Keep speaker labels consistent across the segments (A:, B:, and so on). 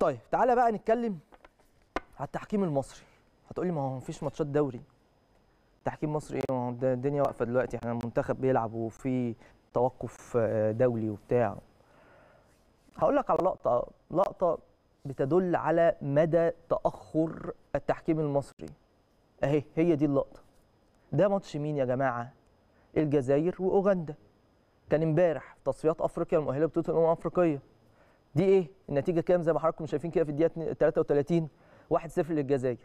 A: طيب تعالى بقى نتكلم على التحكيم المصري هتقولي ما هو مفيش ماتشات دوري تحكيم مصري ايه الدنيا واقفه دلوقتي احنا المنتخب بيلعب وفي توقف آه، دولي وبتاع هقول لك على لقطه لقطه بتدل على مدى تاخر التحكيم المصري اهي هي دي اللقطه ده ماتش مين يا جماعه الجزائر واوغندا كان امبارح تصفيات افريقيا المؤهله بطوله الامم الافريقيه دي ايه النتيجه كام زي ما حضراتكم شايفين كده في الدقيقه 33 1-0 للجزائر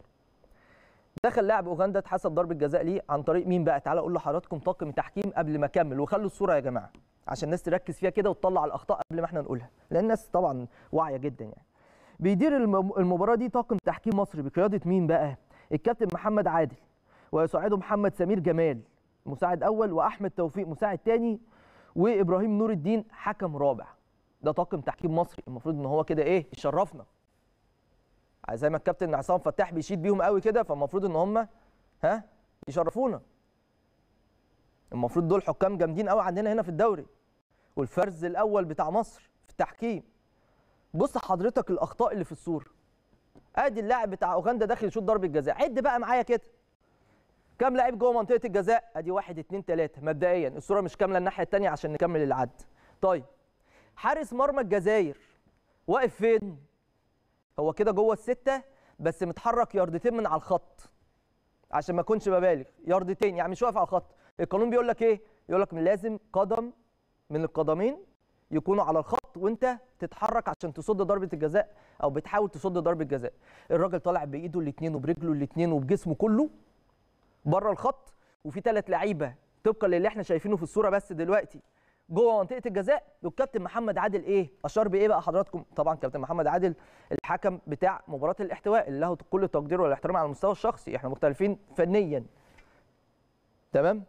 A: دخل لاعب اوغندا اتحسب ضربه جزاء ليه عن طريق مين بقى تعالى اقول لحضراتكم طاقم التحكيم قبل ما اكمل وخلوا الصوره يا جماعه عشان الناس تركز فيها كده وتطلع الاخطاء قبل ما احنا نقولها لان الناس طبعا واعيه جدا يعني بيدير المباراه دي طاقم تحكيم مصري بقياده مين بقى الكابتن محمد عادل ويساعده محمد سمير جمال مساعد اول واحمد توفيق مساعد ثاني وابراهيم نور الدين حكم رابع ده طاقم تحكيم مصري المفروض ان هو كده ايه يشرفنا زي ما الكابتن عصام فتاح بيشيد بيهم قوي كده فالمفروض ان هم ها يشرفونا المفروض دول حكام جامدين قوي عندنا هنا في الدوري والفرز الاول بتاع مصر في التحكيم بص حضرتك الاخطاء اللي في الصوره ادي اللاعب بتاع اوغندا داخل يشوط ضربه جزاء عد بقى معايا كده كام لعيب جوه منطقه الجزاء ادي واحد اتنين تلاته مبدئيا الصوره مش كامله الناحيه الثانيه عشان نكمل العد طيب حارس مرمى الجزائر واقف فين هو كده جوه السته بس متحرك ياردتين من على الخط عشان ما اكونش ببالغ ياردتين يعني مش واقف على الخط القانون بيقول لك ايه يقول لك لازم قدم من القدمين يكونوا على الخط وانت تتحرك عشان تصد ضربه الجزاء او بتحاول تصد ضربه جزاء الراجل طالع بايده الاثنين وبرجله الاثنين وبجسمه كله بره الخط وفي ثلاث لعيبه طبقا للي احنا شايفينه في الصوره بس دلوقتي جوه منطقه الجزاء والكابتن محمد عادل ايه اشار بايه بقى حضراتكم طبعا كابتن محمد عادل الحكم بتاع مباراه الاحتواء اللي له كل التقدير والاحترام على المستوى الشخصي احنا مختلفين فنيا تمام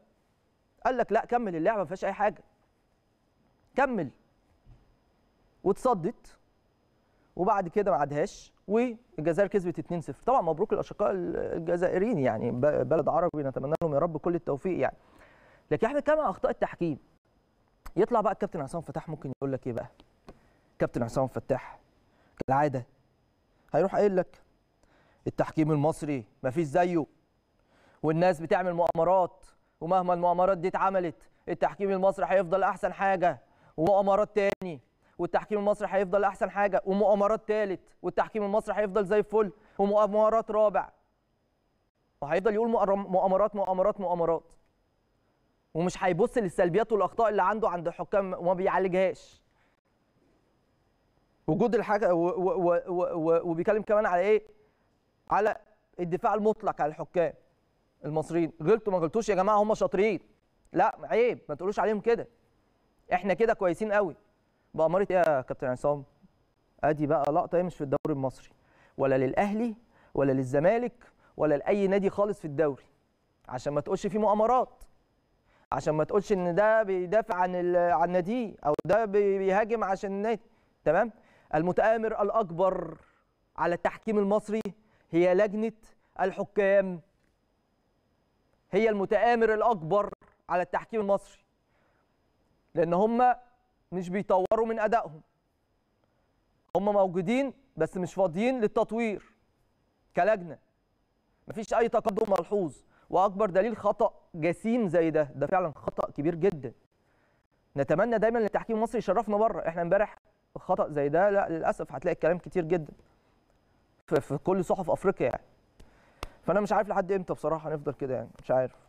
A: قال لك لا كمل اللعبه ما فيهاش اي حاجه كمل واتصدت وبعد كده ما عادهاش والجزائر كسبت 2-0 طبعا مبروك الاشقاء الجزائريين يعني بلد عربي نتمنى لهم يا رب كل التوفيق يعني لكن احنا بنتكلم عن اخطاء التحكيم يطلع بقى الكابتن عصام فتاح ممكن يقول لك ايه بقى كابتن عصام فتاح كالعاده هيروح قايل لك التحكيم المصري مفيش زيه والناس بتعمل مؤامرات ومهما المؤامرات دي اتعملت التحكيم المصري هيفضل احسن حاجه ومؤامرات تاني والتحكيم المصري هيفضل احسن حاجه ومؤامرات تالت والتحكيم المصري هيفضل زي الفل ومؤامرات رابع وهيفضل يقول مؤامرات مؤامرات مؤامرات ومش هيبص للسلبيات والاخطاء اللي عنده عند الحكام وما بيعالجهاش وجود الحاجه وبيتكلم كمان على ايه على الدفاع المطلق على الحكام المصريين غلطوا ما غلطوش يا جماعه هم شاطرين لا عيب ما تقولوش عليهم كده احنا كده كويسين قوي بأمارة ايه يا كابتن عصام ادي بقى لقطه مش في الدوري المصري ولا للاهلي ولا للزمالك ولا لاي نادي خالص في الدوري عشان ما تقولش في مؤامرات عشان ما تقولش ان ده بيدافع عن عن ناديه او ده بيهاجم عشان النادي تمام المتآمر الاكبر على التحكيم المصري هي لجنه الحكام هي المتآمر الاكبر على التحكيم المصري لان هم مش بيطوروا من ادائهم هم موجودين بس مش فاضيين للتطوير كلجنه مفيش اي تقدم ملحوظ واكبر دليل خطا جسيم زي ده ده فعلا خطا كبير جدا نتمنى دايما ان التحكيم المصري يشرفنا بره احنا امبارح خطا زي ده لا للاسف هتلاقي الكلام كتير جدا في, كل صحف افريقيا يعني فانا مش عارف لحد امتى بصراحه هنفضل كده يعني مش عارف